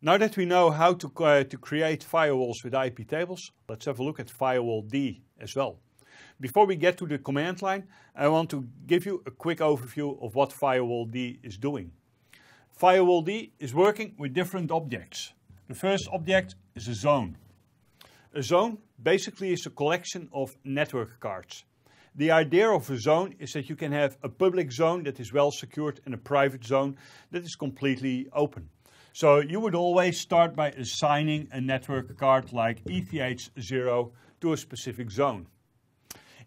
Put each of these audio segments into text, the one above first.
Now that we know how to, uh, to create firewalls with IP tables, let's have a look at firewall D as well. Before we get to the command line, I want to give you a quick overview of what firewall D is doing. Firewall D is working with different objects. The first object is a zone. A zone basically is a collection of network cards. The idea of a zone is that you can have a public zone that is well secured and a private zone that is completely open. So you would always start by assigning a network card like ETH0 to a specific zone.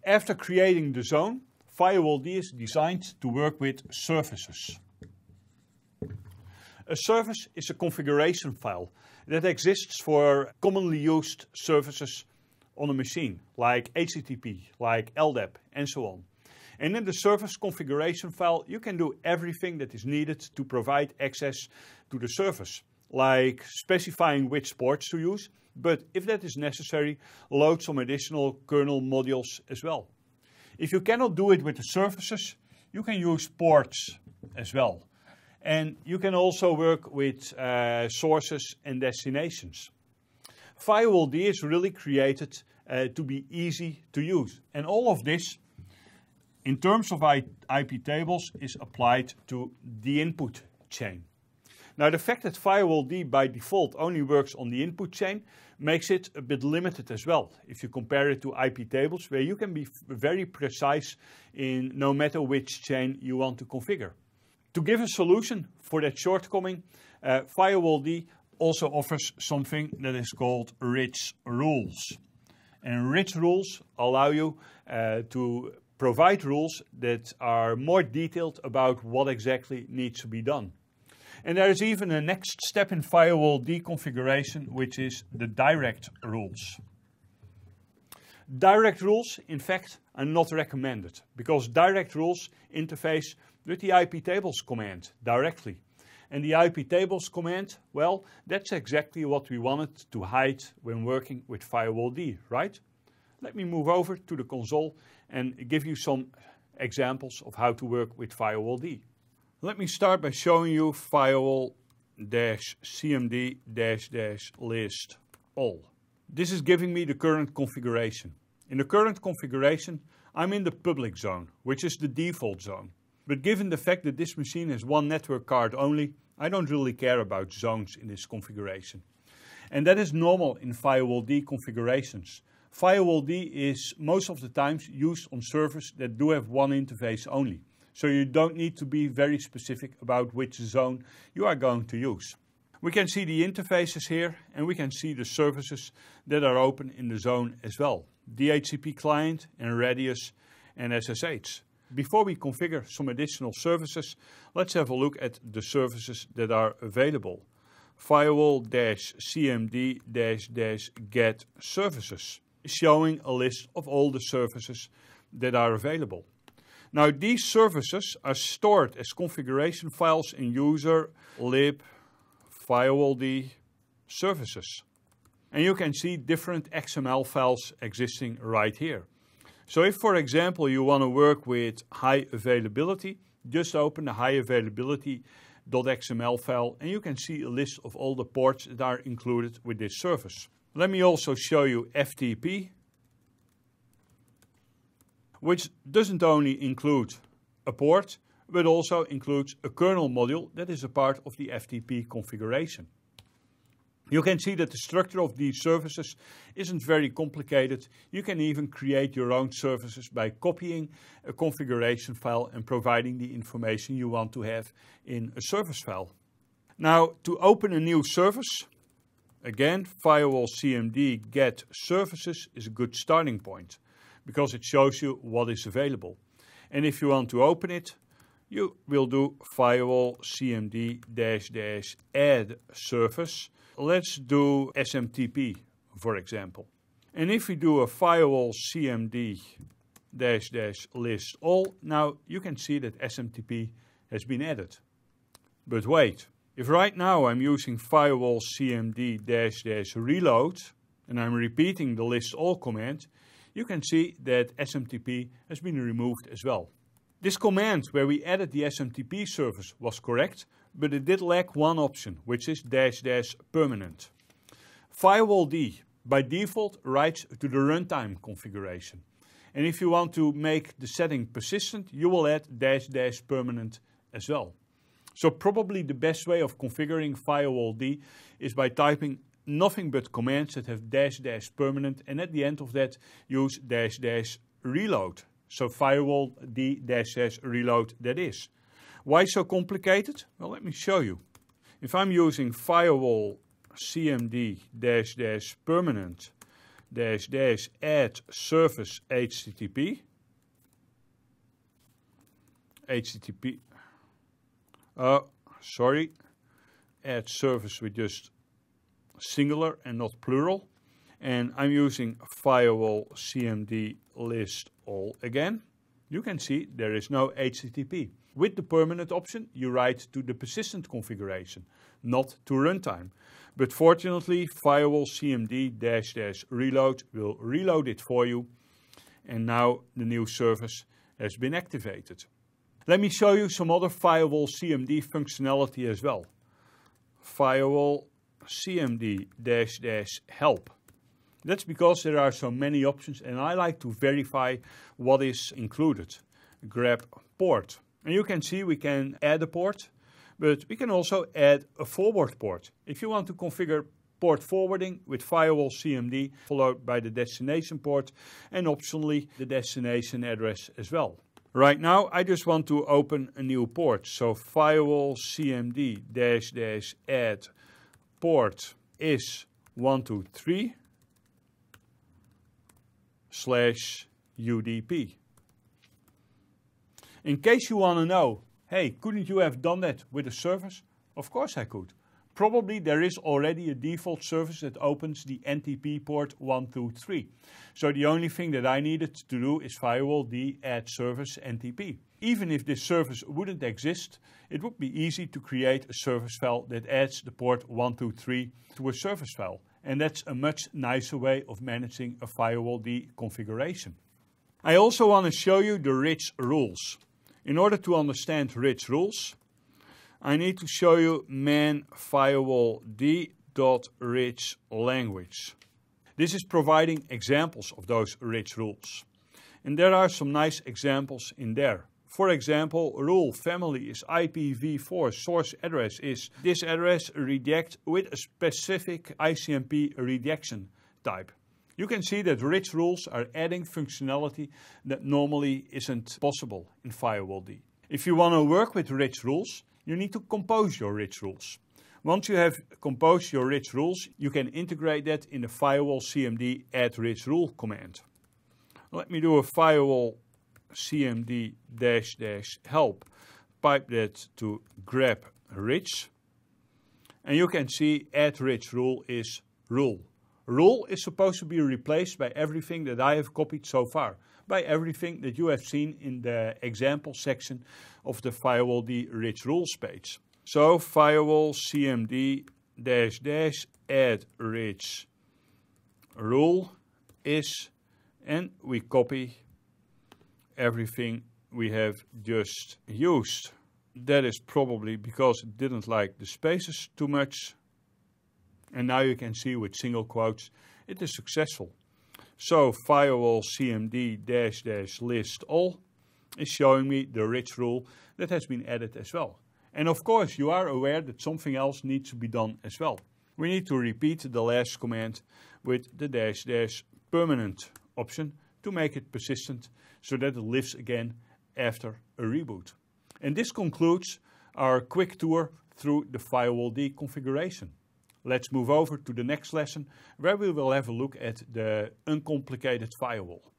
After creating the zone, Firewall D is designed to work with services. A service is a configuration file that exists for commonly used services on a machine, like HTTP, like LDAP, and so on. And in the service configuration file, you can do everything that is needed to provide access to the service, like specifying which ports to use, but if that is necessary, load some additional kernel modules as well. If you cannot do it with the services, you can use ports as well. And you can also work with uh, sources and destinations. FirewallD is really created uh, to be easy to use. And all of this in terms of IP tables is applied to the input chain. Now the fact that firewall D by default only works on the input chain makes it a bit limited as well if you compare it to IP tables where you can be very precise in no matter which chain you want to configure. To give a solution for that shortcoming, uh, firewall D also offers something that is called rich rules. And rich rules allow you uh, to provide rules that are more detailed about what exactly needs to be done. And there is even a next step in firewall deconfiguration, which is the direct rules. Direct rules, in fact, are not recommended because direct rules interface with the IP tables command directly. And the IP tables command, well, that's exactly what we wanted to hide when working with firewall D, right? Let me move over to the console and give you some examples of how to work with Firewall D. Let me start by showing you firewall cmd list all. This is giving me the current configuration. In the current configuration, I'm in the public zone, which is the default zone. But given the fact that this machine has one network card only, I don't really care about zones in this configuration. And that is normal in firewall D configurations. Firewall D is most of the times used on servers that do have one interface only. So you don't need to be very specific about which zone you are going to use. We can see the interfaces here and we can see the services that are open in the zone as well. DHCP client and Radius and SSH. Before we configure some additional services, let's have a look at the services that are available. Firewall-cmd-get services showing a list of all the services that are available. Now, these services are stored as configuration files in user lib firewallD services. And you can see different XML files existing right here. So if, for example, you want to work with high availability, just open the high file and you can see a list of all the ports that are included with this service. Let me also show you FTP, which doesn't only include a port, but also includes a kernel module that is a part of the FTP configuration. You can see that the structure of these services isn't very complicated. You can even create your own services by copying a configuration file and providing the information you want to have in a service file. Now, to open a new service, Again, Firewall CMD get services is a good starting point because it shows you what is available. And if you want to open it, you will do firewall cmd dash dash add service. Let's do SMTP, for example. And if we do a firewall cmd dash dash list all, now you can see that SMTP has been added. But wait, if right now I'm using firewall cmd dash dash reload and I'm repeating the list all command, you can see that SMTP has been removed as well. This command where we added the SMTP service was correct, but it did lack one option, which is dash dash permanent. Firewall D by default writes to the runtime configuration. And if you want to make the setting persistent, you will add dash dash permanent as well. So probably the best way of configuring firewall D is by typing nothing but commands that have dash dash permanent and at the end of that use dash dash reload. So firewall D dash dash reload that is. Why so complicated? Well, let me show you. If I'm using firewall cmd dash dash permanent dash dash add service http http uh, sorry, at service with just singular and not plural. And I'm using firewall CMD list all again. You can see there is no HTTP. With the permanent option, you write to the persistent configuration, not to runtime. But fortunately, firewall CMD dash dash reload will reload it for you. And now the new service has been activated. Let me show you some other firewall CMD functionality as well. Firewall CMD dash dash help. That's because there are so many options and I like to verify what is included. Grab port. And you can see we can add a port, but we can also add a forward port. If you want to configure port forwarding with firewall CMD, followed by the destination port and optionally the destination address as well. Right now, I just want to open a new port. So firewall cmd dash dash add port is 123 slash UDP. In case you want to know, hey, couldn't you have done that with a service? Of course I could probably there is already a default service that opens the NTP port 123. So the only thing that I needed to do is firewall the add service NTP. Even if this service wouldn't exist, it would be easy to create a service file that adds the port 123 to a service file. And that's a much nicer way of managing a firewall D configuration. I also want to show you the rich rules. In order to understand rich rules, I need to show you man firewall d.rich language. This is providing examples of those rich rules. And there are some nice examples in there. For example, rule family is IPv4, source address is this address reject with a specific ICMP rejection type. You can see that rich rules are adding functionality that normally isn't possible in Firewall D. If you want to work with rich rules, you need to compose your rich rules. Once you have composed your rich rules, you can integrate that in the firewall cmd add rich rule command. Let me do a firewall cmd dash dash help, pipe that to grab rich, and you can see add rich rule is rule. Rule is supposed to be replaced by everything that I have copied so far, by everything that you have seen in the example section of the firewall the rich rules page. So firewall cmd dash dash add rich rule is and we copy everything we have just used. That is probably because it didn't like the spaces too much. And now you can see with single quotes, it is successful. So firewall cmd dash dash list all is showing me the rich rule that has been added as well. And of course you are aware that something else needs to be done as well. We need to repeat the last command with the dash dash permanent option to make it persistent so that it lives again after a reboot. And this concludes our quick tour through the firewall D configuration. Let's move over to the next lesson where we will have a look at the uncomplicated firewall.